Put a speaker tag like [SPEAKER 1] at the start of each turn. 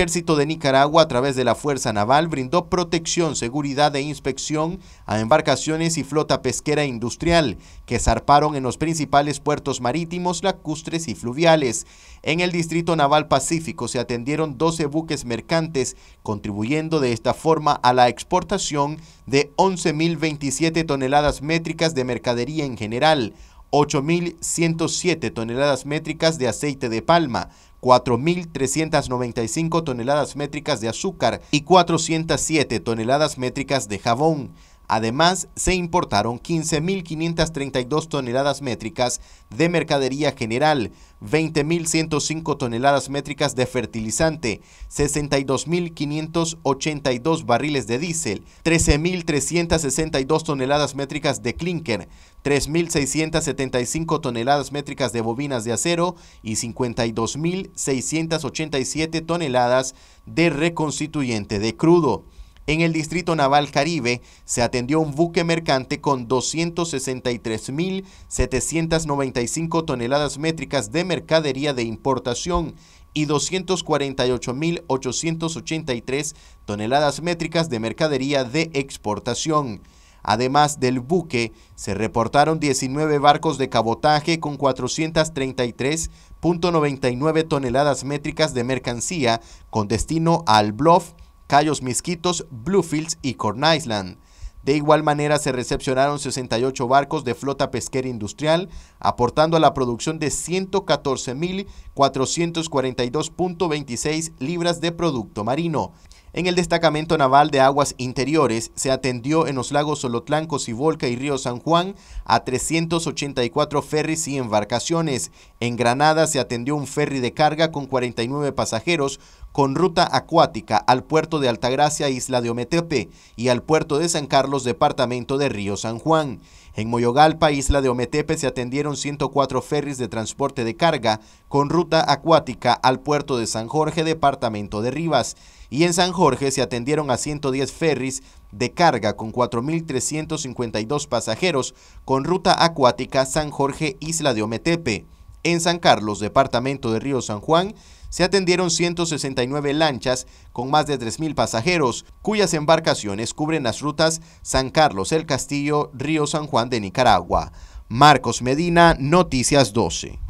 [SPEAKER 1] El ejército de Nicaragua, a través de la Fuerza Naval, brindó protección, seguridad e inspección a embarcaciones y flota pesquera industrial que zarparon en los principales puertos marítimos, lacustres y fluviales. En el Distrito Naval Pacífico se atendieron 12 buques mercantes, contribuyendo de esta forma a la exportación de 11.027 toneladas métricas de mercadería en general, 8.107 toneladas métricas de aceite de palma, 4.395 toneladas métricas de azúcar y 407 toneladas métricas de jabón. Además, se importaron 15.532 toneladas métricas de mercadería general, 20.105 toneladas métricas de fertilizante, 62.582 barriles de diésel, 13.362 toneladas métricas de clinker, 3.675 toneladas métricas de bobinas de acero y 52.687 toneladas de reconstituyente de crudo. En el Distrito Naval Caribe se atendió un buque mercante con 263.795 toneladas métricas de mercadería de importación y 248.883 toneladas métricas de mercadería de exportación. Además del buque, se reportaron 19 barcos de cabotaje con 433.99 toneladas métricas de mercancía con destino al Bluff, Cayos Misquitos, Bluefields y Corn Island. De igual manera se recepcionaron 68 barcos de flota pesquera industrial, aportando a la producción de 114.442.26 libras de producto marino. En el destacamento naval de aguas interiores se atendió en los lagos y Volca y Río San Juan a 384 ferries y embarcaciones. En Granada se atendió un ferry de carga con 49 pasajeros con ruta acuática al puerto de Altagracia, isla de Ometepe, y al puerto de San Carlos, departamento de Río San Juan. En Moyogalpa, isla de Ometepe, se atendieron 104 ferries de transporte de carga con ruta acuática al puerto de San Jorge, departamento de Rivas. Y en San Jorge se atendieron a 110 ferries de carga con 4.352 pasajeros con ruta acuática San Jorge, isla de Ometepe. En San Carlos, departamento de Río San Juan, se atendieron 169 lanchas con más de 3.000 pasajeros, cuyas embarcaciones cubren las rutas San Carlos, El Castillo, Río San Juan de Nicaragua. Marcos Medina, Noticias 12.